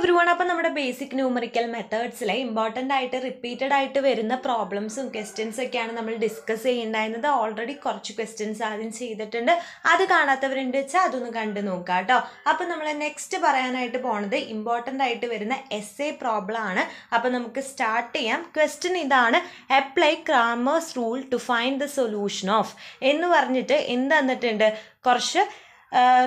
every one അപ്പം നമ്മുടെ basic numerical മെത്തേഡ്സിലെ ഇമ്പോർട്ടൻ്റ് ആയിട്ട് റിപ്പീറ്റഡ് ആയിട്ട് വരുന്ന പ്രോബ്ലംസും ക്വസ്റ്റ്യൻസ് ഒക്കെയാണ് നമ്മൾ ഡിസ്കസ് ചെയ്യേണ്ടായിരുന്നത് ഓൾറെഡി കുറച്ച് ക്വസ്റ്റ്യൻസ് ആദ്യം ചെയ്തിട്ടുണ്ട് അത് കാണാത്തവരുണ്ട് വെച്ചാൽ അതൊന്ന് കണ്ടു നോക്കുക കേട്ടോ അപ്പം നമ്മൾ നെക്സ്റ്റ് പറയാനായിട്ട് പോണത് ഇമ്പോർട്ടൻ്റ് ആയിട്ട് വരുന്ന എസ് എ പ്രോബ്ലം ആണ് അപ്പം നമുക്ക് സ്റ്റാർട്ട് ചെയ്യാം ക്വസ്റ്റ്യൻ ഇതാണ് apply Cramer's rule to find the solution of എന്ന് പറഞ്ഞിട്ട് എന്ത് തന്നിട്ടുണ്ട് കുറച്ച്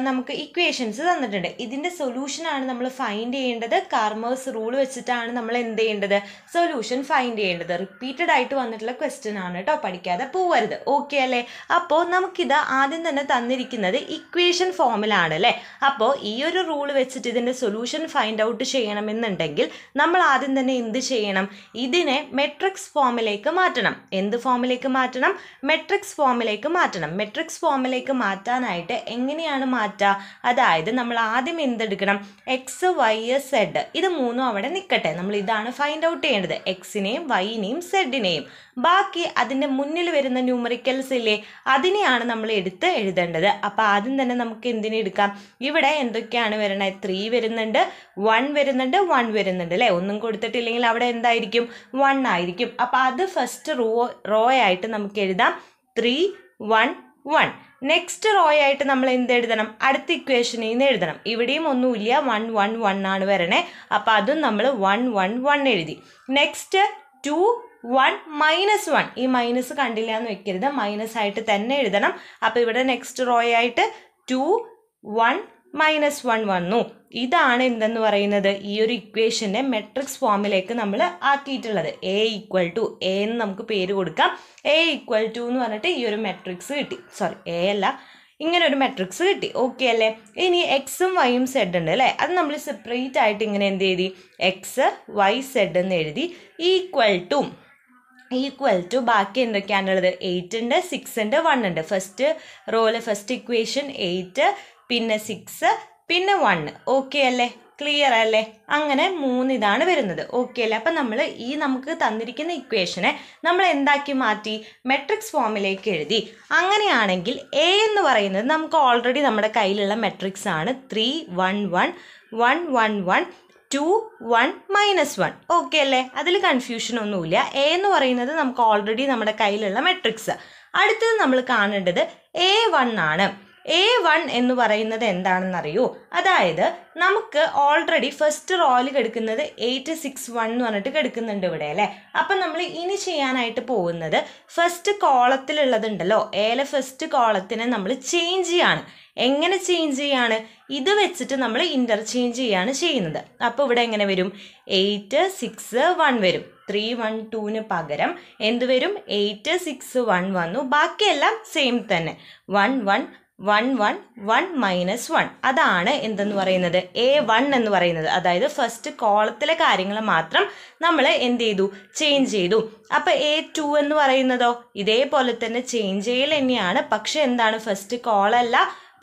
നമുക്ക് ഇക്വേഷൻസ് തന്നിട്ടുണ്ട് ഇതിൻ്റെ സൊല്യൂഷനാണ് നമ്മൾ ഫൈൻഡ് ചെയ്യേണ്ടത് കാർമേഴ്സ് റൂൾ വെച്ചിട്ടാണ് നമ്മൾ എന്ത് ചെയ്യേണ്ടത് സൊല്യൂഷൻ ഫൈൻഡ് ചെയ്യേണ്ടത് റിപ്പീറ്റഡ് ആയിട്ട് വന്നിട്ടുള്ള ക്വസ്റ്റ്യൻ ആണ് കേട്ടോ പഠിക്കാതെ പോവരുത് ഓക്കെ അല്ലേ അപ്പോൾ നമുക്കിത് ആദ്യം തന്നെ തന്നിരിക്കുന്നത് ഇക്വേഷൻ ഫോമിലാണ് അല്ലേ അപ്പോൾ ഈ ഒരു റൂൾ വെച്ചിട്ട് ഇതിൻ്റെ സൊല്യൂഷൻ ഫൈൻഡ് ഔട്ട് ചെയ്യണമെന്നുണ്ടെങ്കിൽ നമ്മൾ ആദ്യം തന്നെ എന്ത് ചെയ്യണം ഇതിനെ മെട്രിക്സ് ഫോമിലേക്ക് മാറ്റണം എന്ത് ഫോമിലേക്ക് മാറ്റണം മെട്രിക്സ് ഫോമിലേക്ക് മാറ്റണം മെട്രിക്സ് ഫോമിലേക്ക് മാറ്റാനായിട്ട് എങ്ങനെയാണ് എങ്ങനെയാണ് മാറ്റുക അതായത് നമ്മൾ ആദ്യം എന്തെടുക്കണം എക്സ് വൈ സെഡ് ഇത് മൂന്നും അവിടെ നിൽക്കട്ടെ നമ്മൾ ഇതാണ് ഫൈൻഡ് ഔട്ട് ചെയ്യേണ്ടത് എക്സിനെയും വൈനെയും സെഡിനെയും ബാക്കി അതിൻ്റെ മുന്നിൽ വരുന്ന ന്യൂമറിക്കൽസ് ഇല്ലേ അതിനെയാണ് നമ്മൾ എടുത്ത് എഴുതേണ്ടത് അപ്പോൾ ആദ്യം തന്നെ നമുക്ക് എന്തിനെ എടുക്കാം ഇവിടെ എന്തൊക്കെയാണ് വരണത് ത്രീ വരുന്നുണ്ട് വൺ വരുന്നുണ്ട് വൺ വരുന്നുണ്ട് അല്ലേ ഒന്നും കൊടുത്തിട്ടില്ലെങ്കിൽ അവിടെ എന്തായിരിക്കും വൺ ആയിരിക്കും അപ്പോൾ അത് ഫസ്റ്റ് റോ റോ ആയിട്ട് നമുക്ക് എഴുതാം three one one next row ആയിട്ട് നമ്മൾ എന്ത് എഴുതണം അടുത്ത ഇക്വേഷനിൽ നിന്ന് എഴുതണം ഇവിടെയും ഒന്നുമില്ല വൺ വൺ വൺ ആണ് വരണേ അപ്പോൾ അതും നമ്മൾ വൺ വൺ വൺ എഴുതി next two one minus one ഈ മൈനസ് കണ്ടില്ല എന്ന് വെക്കരുത് മൈനസ് ആയിട്ട് തന്നെ എഴുതണം അപ്പോൾ ഇവിടെ നെക്സ്റ്റ് റോ ആയിട്ട് ടു വൺ മൈനസ് വൺ വന്നു ഇതാണ് എന്തെന്ന് പറയുന്നത് ഈ ഒരു ഇക്വേഷനെ മെട്രിക്സ് ഫോമിലേക്ക് നമ്മൾ ആക്കിയിട്ടുള്ളത് എ ഈക്വൽ ടു എ എന്ന് നമുക്ക് പേര് കൊടുക്കാം എ ഈക്വൽ ടു എന്ന് പറഞ്ഞിട്ട് ഈ ഒരു മെട്രിക്സ് കിട്ടി സോറി എ അല്ല ഇങ്ങനെ ഒരു മെട്രിക്സ് കിട്ടി ഓക്കെ അല്ലേ ഇനി എക്സും വൈയും സെഡ് ഉണ്ട് അല്ലേ അത് നമ്മൾ സെപ്പറേറ്റ് ആയിട്ട് ഇങ്ങനെ എന്ത് എഴുതി എക്സ് വൈ സെഡ് എന്ന് എഴുതി ഈക്വൽ ടു ഈക്വൽ ടു ബാക്കി എന്തൊക്കെയാണുള്ളത് എയ്റ്റ് ഉണ്ട് സിക്സ് ഉണ്ട് വൺ ഉണ്ട് ഫസ്റ്റ് റോയിലെ ഫസ്റ്റ് ഇക്വേഷൻ എയ്റ്റ് പിന്നെ സിക്സ് പിന്നെ വണ്ണ് ഓക്കെ അല്ലേ ക്ലിയർ അല്ലേ അങ്ങനെ മൂന്ന് ഇതാണ് വരുന്നത് ഓക്കെ അല്ലേ അപ്പം നമ്മൾ ഈ നമുക്ക് തന്നിരിക്കുന്ന ഇക്വേഷനെ നമ്മൾ എന്താക്കി മാറ്റി മെട്രിക്സ് ഫോമിലേക്ക് എഴുതി അങ്ങനെയാണെങ്കിൽ എ എന്ന് പറയുന്നത് നമുക്ക് ഓൾറെഡി നമ്മുടെ കയ്യിലുള്ള മെട്രിക്സ് ആണ് three one one one one one two one minus one okay അല്ലേ അതിൽ കൺഫ്യൂഷൻ ഒന്നുമില്ല എ എന്ന് പറയുന്നത് നമുക്ക് ഓൾറെഡി നമ്മുടെ കയ്യിലുള്ള മെട്രിക്സ് അടുത്തത് നമ്മൾ കാണേണ്ടത് എ വൺ ആണ് എ വൺ എന്ന് പറയുന്നത് എന്താണെന്ന് അറിയൂ അതായത് നമുക്ക് ഓൾറെഡി ഫസ്റ്റ് റോയിൽ കെടുക്കുന്നത് എയ്റ്റ് സിക്സ് വൺ എന്ന് പറഞ്ഞിട്ട് കെടുക്കുന്നുണ്ട് ഇവിടെ അല്ലേ അപ്പം നമ്മൾ ഇനി ചെയ്യാനായിട്ട് പോകുന്നത് ഫസ്റ്റ് കോളത്തിലുള്ളതുണ്ടല്ലോ എയിലെ ഫസ്റ്റ് കോളത്തിനെ നമ്മൾ ചേഞ്ച് ചെയ്യാണ് എങ്ങനെ ചേഞ്ച് ചെയ്യാണ് ഇത് വെച്ചിട്ട് നമ്മൾ ഇൻ്റർചേഞ്ച് ചെയ്യാണ് ചെയ്യുന്നത് അപ്പോൾ ഇവിടെ എങ്ങനെ വരും എയ്റ്റ് സിക്സ് വൺ വരും ത്രീ വൺ ടൂവിന് പകരം എന്ത് വരും എയ്റ്റ് സിക്സ് വൺ വന്നു ബാക്കിയെല്ലാം സെയിം തന്നെ one one one one one minus one അതാണ് എന്തെന്ന് പറയുന്നത് എ വൺ എന്ന് പറയുന്നത് അതായത് ഫസ്റ്റ് കോളത്തിലെ കാര്യങ്ങൾ മാത്രം നമ്മൾ എന്ത് ചെയ്തു ചേഞ്ച് ചെയ്തു അപ്പോൾ എ ടു എന്ന് പറയുന്നതോ ഇതേപോലെ തന്നെ ചേഞ്ച് ചെയ്യൽ തന്നെയാണ് പക്ഷെ എന്താണ് ഫസ്റ്റ് കോളല്ല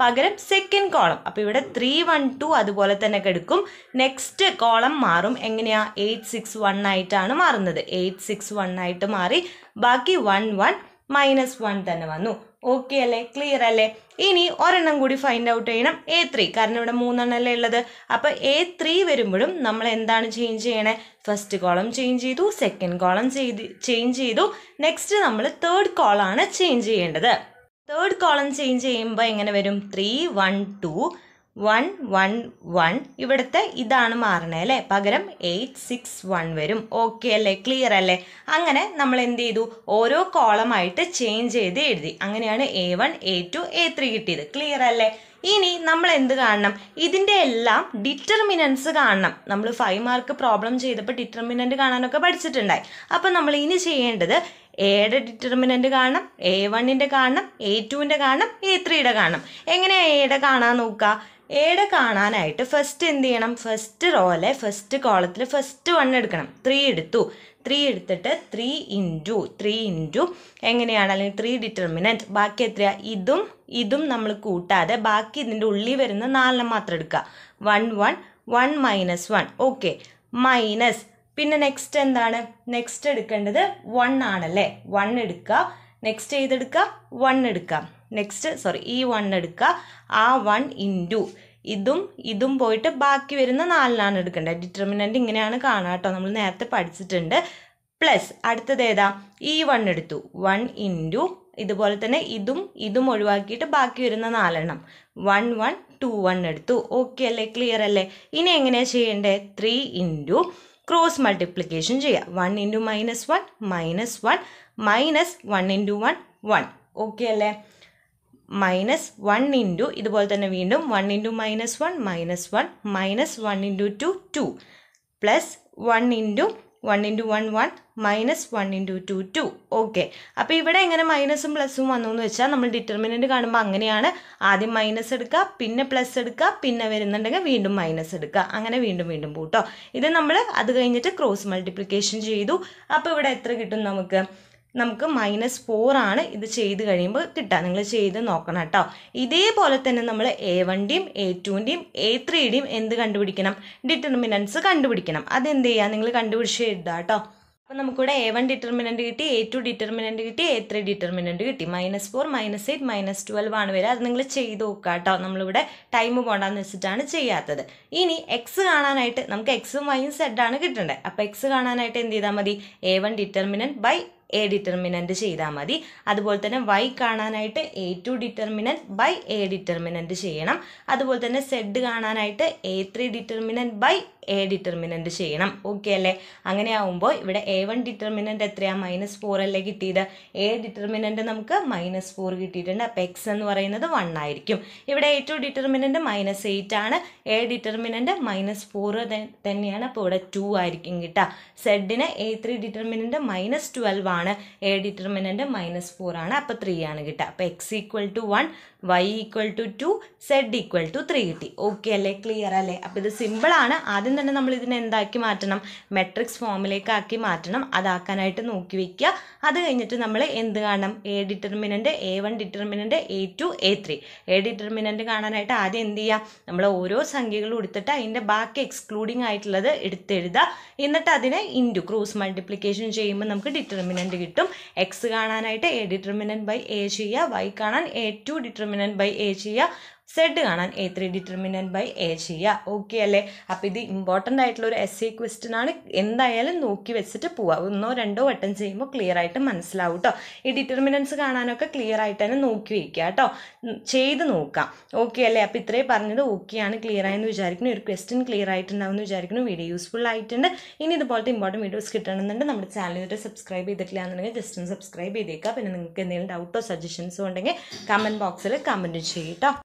പകരം സെക്കൻഡ് കോളം അപ്പോൾ ഇവിടെ ത്രീ വൺ ടു അതുപോലെ തന്നെ കെടുക്കും നെക്സ്റ്റ് കോളം മാറും എങ്ങനെയാ എയ്റ്റ് സിക്സ് വൺ ആയിട്ടാണ് മാറുന്നത് എയ്റ്റ് സിക്സ് വൺ ആയിട്ട് മാറി ബാക്കി വൺ വൺ മൈനസ് വൺ തന്നെ വന്നു ഓക്കെ അല്ലേ ക്ലിയർ അല്ലേ ഇനി ഒരെണ്ണം കൂടി ഫൈൻഡ് ഔട്ട് ചെയ്യണം എ ത്രീ കാരണം ഇവിടെ അല്ലേ ഉള്ളത് അപ്പോൾ എ ത്രീ വരുമ്പോഴും നമ്മൾ എന്താണ് ചേഞ്ച് ചെയ്യണേ ഫസ്റ്റ് കോളം ചേഞ്ച് ചെയ്തു സെക്കൻഡ് കോളം ചെയ്ത് ചേഞ്ച് ചെയ്തു നെക്സ്റ്റ് നമ്മൾ തേർഡ് കോളാണ് ചേഞ്ച് ചെയ്യേണ്ടത് തേർഡ് കോളം ചേഞ്ച് ചെയ്യുമ്പോൾ എങ്ങനെ വരും three one two one one one ഇവിടുത്തെ ഇതാണ് മാറണേ അല്ലേ പകരം എയ്റ്റ് സിക്സ് വൺ വരും ഓക്കെ അല്ലേ ക്ലിയർ അല്ലേ അങ്ങനെ നമ്മൾ എന്ത് ചെയ്തു ഓരോ കോളമായിട്ട് ചേഞ്ച് ചെയ്ത് എഴുതി അങ്ങനെയാണ് A one A two A three കിട്ടിയത് ക്ലിയർ അല്ലേ ഇനി നമ്മൾ എന്ത് കാണണം ഇതിൻ്റെ എല്ലാം ഡിറ്റർമിനൻസ് കാണണം നമ്മൾ ഫൈവ് മാർക്ക് പ്രോബ്ലം ചെയ്തപ്പോൾ ഡിറ്റർമിനൻ്റ് കാണാനൊക്കെ പഠിച്ചിട്ടുണ്ടായി അപ്പോൾ നമ്മൾ ഇനി ചെയ്യേണ്ടത് എയുടെ ഡിറ്റർമിനൻ്റ് കാണണം എ വണ്ണിൻ്റെ കാണണം എ ടുവിൻ്റെ കാണണം എ ത്രീയുടെ കാണണം എങ്ങനെയാണ് എയുടെ കാണാൻ നോക്കുക ഏടെ കാണാനായിട്ട് ഫസ്റ്റ് എന്ത് ചെയ്യണം ഫസ്റ്റ് റോയിലെ ഫസ്റ്റ് കോളത്തിൽ ഫസ്റ്റ് വൺ എടുക്കണം ത്രീ എടുത്തു ത്രീ എടുത്തിട്ട് ത്രീ ഇൻറ്റു ത്രീ ഇൻറ്റു എങ്ങനെയാണ് അല്ലെങ്കിൽ ത്രീ ഡിറ്റർമിനൻറ്റ് ബാക്കി എത്രയാ ഇതും ഇതും നമ്മൾ കൂട്ടാതെ ബാക്കി ഇതിൻ്റെ ഉള്ളിൽ വരുന്ന നാലെണ്ണം മാത്രം എടുക്കുക one one one minus one okay minus പിന്നെ നെക്സ്റ്റ് എന്താണ് നെക്സ്റ്റ് എടുക്കേണ്ടത് വൺ ആണല്ലേ വൺ എടുക്കുക നെക്സ്റ്റ് ചെയ്തെടുക്കുക വൺ എടുക്കുക നെക്സ്റ്റ് സോറി ഈ വൺ എടുക്കുക ആ വൺ ഇൻറ്റു ഇതും ഇതും പോയിട്ട് ബാക്കി വരുന്ന നാലിനാണ് എടുക്കേണ്ടത് ഡിറ്റർമിനൻ്റ് ഇങ്ങനെയാണ് കാണുക കേട്ടോ നമ്മൾ നേരത്തെ പഠിച്ചിട്ടുണ്ട് പ്ലസ് അടുത്തത് ഏതാ ഈ വൺ എടുത്തു വൺ ഇൻറ്റു ഇതുപോലെ തന്നെ ഇതും ഇതും ഒഴിവാക്കിയിട്ട് ബാക്കി വരുന്ന നാലെണ്ണം വൺ വൺ ടു വൺ എടുത്തു ഓക്കെ അല്ലേ ക്ലിയർ അല്ലേ ഇനി എങ്ങനെയാണ് ചെയ്യേണ്ടത് ത്രീ ഇൻറ്റു ക്രോസ് മൾട്ടിപ്ലിക്കേഷൻ ചെയ്യുക one into minus one minus one minus one into one one okay അല്ലേ മൈനസ് വൺ ഇൻറ്റു ഇതുപോലെ തന്നെ വീണ്ടും one into minus one minus one minus one into two two plus one into one into one one minus one into two two okay അപ്പോൾ ഇവിടെ എങ്ങനെ മൈനസും പ്ലസും വന്നു എന്ന് വെച്ചാൽ നമ്മൾ ഡിറ്റർമിനൻ്റ് കാണുമ്പോൾ അങ്ങനെയാണ് ആദ്യം മൈനസ് എടുക്കുക പിന്നെ പ്ലസ് എടുക്കുക പിന്നെ വരുന്നുണ്ടെങ്കിൽ വീണ്ടും മൈനസ് എടുക്കുക അങ്ങനെ വീണ്ടും വീണ്ടും പോട്ടോ ഇത് നമ്മൾ അത് കഴിഞ്ഞിട്ട് ക്രോസ് മൾട്ടിപ്ലിക്കേഷൻ ചെയ്തു അപ്പോൾ ഇവിടെ എത്ര കിട്ടും നമുക്ക് നമുക്ക് മൈനസ് ഫോറാണ് ഇത് ചെയ്ത് കഴിയുമ്പോൾ കിട്ടുക നിങ്ങൾ ചെയ്ത് നോക്കണം കേട്ടോ ഇതേപോലെ തന്നെ നമ്മൾ എ വണ്ടിയും എ ടുവിൻ്റെയും എ ത്രീയുടെയും എന്ത് കണ്ടുപിടിക്കണം ഡിറ്റർമിനൻസ് കണ്ടുപിടിക്കണം അതെന്ത് ചെയ്യുക നിങ്ങൾ കണ്ടുപിടിച്ച് എഴുതുക കേട്ടോ അപ്പോൾ നമുക്കിവിടെ എ വൺ ഡിറ്റർമിനൻറ്റ് കിട്ടി എ ടു ഡിറ്റർമിനൻറ്റ് കിട്ടി എ ത്രീ ഡിറ്റർമിനൻറ്റ് കിട്ടി minus four minus eight minus twelve ആണ് വരിക അത് നിങ്ങൾ ചെയ്ത് നോക്കുക കേട്ടോ നമ്മളിവിടെ ടൈം പോകണ്ടെന്ന് വെച്ചിട്ടാണ് ചെയ്യാത്തത് ഇനി എക്സ് കാണാനായിട്ട് നമുക്ക് എക്സും വൈയും ആണ് കിട്ടേണ്ടത് അപ്പോൾ എക്സ് കാണാനായിട്ട് എന്ത് ചെയ്താൽ മതി A one determinant by A determinant ചെയ്താൽ മതി അതുപോലെ തന്നെ വൈ കാണാനായിട്ട് A two determinant by A determinant ചെയ്യണം അതുപോലെ തന്നെ സെഡ് കാണാനായിട്ട് A three determinant by A determinant ചെയ്യണം ഓക്കെ അല്ലേ അങ്ങനെ ആവുമ്പോൾ ഇവിടെ എ വൺ ഡിറ്റർമിനൻ്റ് എത്രയാണ് മൈനസ് ഫോർ അല്ലേ കിട്ടിയത് എ ഡിറ്റർമിനൻ്റ് നമുക്ക് മൈനസ് ഫോർ കിട്ടിയിട്ടുണ്ട് അപ്പോൾ എക്സ് എന്ന് പറയുന്നത് വൺ ആയിരിക്കും ഇവിടെ A two determinant minus eight ആണ് എ ഡിറ്റർമിനൻ്റ് മൈനസ് ഫോർ തന്നെയാണ് അപ്പോൾ ഇവിടെ ടു ആയിരിക്കും കിട്ടുക സെഡിന് A three determinant minus twelve ആണ് എ ഡിറ്റർമിനൻ്റ് മൈനസ് ഫോർ ആണ് അപ്പോൾ ത്രീ ആണ് കിട്ടുക അപ്പോൾ X equal to one Y equal to two Z equal to three കിട്ടി ഓക്കെ അല്ലേ ക്ലിയർ അല്ലേ അപ്പോൾ ഇത് സിമ്പിളാണ് ആദ്യം തന്നെ നമ്മൾ ഇതിനെ എന്താക്കി മാറ്റണം മെട്രിക്സ് ഫോമിലേക്ക് ആക്കി മാറ്റണം അതാക്കാനായിട്ട് നോക്കി വയ്ക്കുക അത് കഴിഞ്ഞിട്ട് നമ്മൾ എന്ത് കാണണം A determinant A one determinant A two A three A determinant കാണാനായിട്ട് ആദ്യം എന്ത് ചെയ്യുക നമ്മൾ ഓരോ സംഖ്യകളും എടുത്തിട്ട് അതിൻ്റെ ബാക്കി എക്സ്ക്ലൂഡിങ് ആയിട്ടുള്ളത് എടുത്തെഴുതുക എന്നിട്ട് അതിനെ ഇൻറ്റു ക്രൂസ് മൾട്ടിപ്ലിക്കേഷൻ ചെയ്യുമ്പോൾ നമുക്ക് ഡിറ്റർമിനൻ്റ് കിട്ടും എക്സ് കാണാനായിട്ട് എ ഡിറ്റർമിനൻ്റ് ബൈ എ ചെയ്യുക വൈ കാണാൻ A two determinant by A ചെയ്യുക സെഡ് കാണാൻ A three determinant by A ചെയ്യുക ഓക്കെ അല്ലേ അപ്പം ഇത് ഇമ്പോർട്ടൻ്റ് ആയിട്ടുള്ള ഒരു എസ് സി ക്വസ്റ്റ്യൻ ആണ് എന്തായാലും നോക്കി വെച്ചിട്ട് പോവുക ഒന്നോ രണ്ടോ വട്ടം ചെയ്യുമ്പോൾ ക്ലിയർ ആയിട്ട് മനസ്സിലാവും കേട്ടോ ഈ ഡിറ്റർമിനൻസ് കാണാനൊക്കെ ക്ലിയർ ആയിട്ട് തന്നെ നോക്കി വയ്ക്കുക കേട്ടോ ചെയ്ത് നോക്കാം ഓക്കെ അല്ലേ അപ്പം ഇത്രയും പറഞ്ഞത് ഓക്കെയാണ് ക്ലിയർ ആയെന്ന് വിചാരിക്കുന്നു ഒരു ക്വസ്റ്റ്യൻ ക്ലിയർ ആയിട്ടുണ്ടാവുമെന്ന് വിചാരിക്കുന്നു വീഡിയോ യൂസ്ഫുൾ ആയിട്ടുണ്ട് ഇനി ഇതുപോലത്തെ ഇമ്പോർട്ടൻ വീഡിയോസ് കിട്ടണമെന്നുണ്ട് നമ്മുടെ ചാനൽ ഇതുവരെ സബ്സ്ക്രൈബ് ചെയ്തിട്ടില്ല എന്നുണ്ടെങ്കിൽ ജസ്റ്റ് ഒന്ന് സബ്സ്ക്രൈബ് ചെയ്തേക്കുക പിന്നെ നിങ്ങൾക്ക് എന്തെങ്കിലും ഡൗട്ടോ സജഷൻസോ ഉണ്ടെങ്കിൽ കമൻറ്റ് ബോക്സിൽ കമൻറ്റ് ചെയ്യട്ടോ